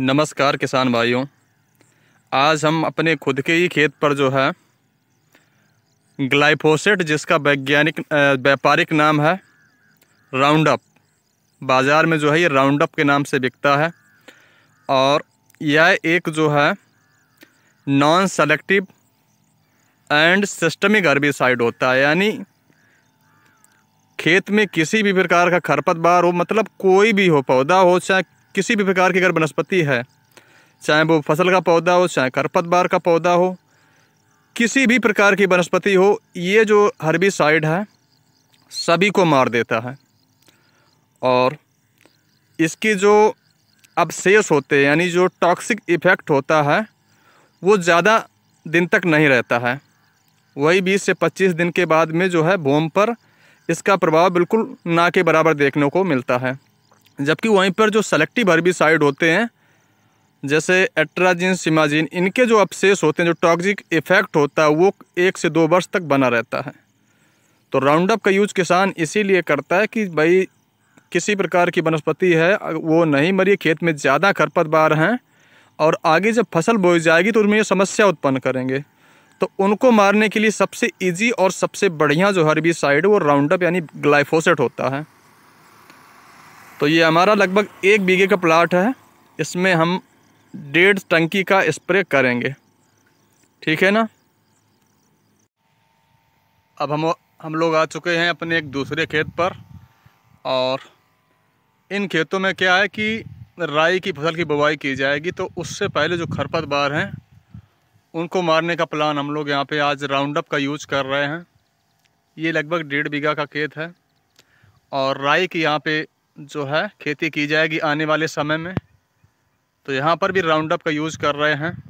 नमस्कार किसान भाइयों आज हम अपने खुद के ही खेत पर जो है ग्लाइफोसेट जिसका वैज्ञानिक व्यापारिक नाम है राउंड अप बाज़ार में जो है ये राउंड अप के नाम से बिकता है और यह एक जो है non selective and systemic herbicide होता है यानी खेत में किसी भी प्रकार का खरपतवार हो मतलब कोई भी हो पौधा हो चाहे किसी भी प्रकार की अगर वनस्पति है चाहे वो फसल का पौधा हो चाहे खरपतवार का पौधा हो किसी भी प्रकार की वनस्पति हो ये जो हर्बिसाइड है सभी को मार देता है और इसकी जो अवशेष होते हैं यानी जो टॉक्सिक इफ़ेक्ट होता है वो ज़्यादा दिन तक नहीं रहता है वही बीस से पच्चीस दिन के बाद में जो है बोम पर इसका प्रभाव बिल्कुल ना के बराबर देखने को मिलता है जबकि वहीं पर जो सेलेक्टिव हर्बिसाइड होते हैं जैसे एट्राजिन सिमाजिन इनके जो अपशेष होते हैं जो टॉक्सिक इफेक्ट होता है वो एक से दो वर्ष तक बना रहता है तो राउंडअप का यूज किसान इसीलिए करता है कि भाई किसी प्रकार की वनस्पति है वो नहीं मरी खेत में ज़्यादा खरपतवार हैं और आगे जब फसल बोई जाएगी तो उनमें ये समस्या उत्पन्न करेंगे तो उनको मारने के लिए सबसे इजी और सबसे बढ़िया जो हर्बिसाइड वो राउंडअप यानी ग्लाइफोसेट होता है तो ये हमारा लगभग एक बीघे का प्लाट है इसमें हम डेढ़ टंकी का स्प्रे करेंगे ठीक है ना अब हम हम लोग आ चुके हैं अपने एक दूसरे खेत पर और इन खेतों में क्या है कि राई की फसल की बुवाई की जाएगी तो उससे पहले जो खरपतवार हैं उनको मारने का प्लान हम लोग यहाँ पे आज राउंड अप का यूज कर रहे हैं ये लगभग डेढ़ बीघा का खेत है और राई की यहाँ पे जो है खेती की जाएगी आने वाले समय में तो यहाँ पर भी राउंड अप का यूज़ कर रहे हैं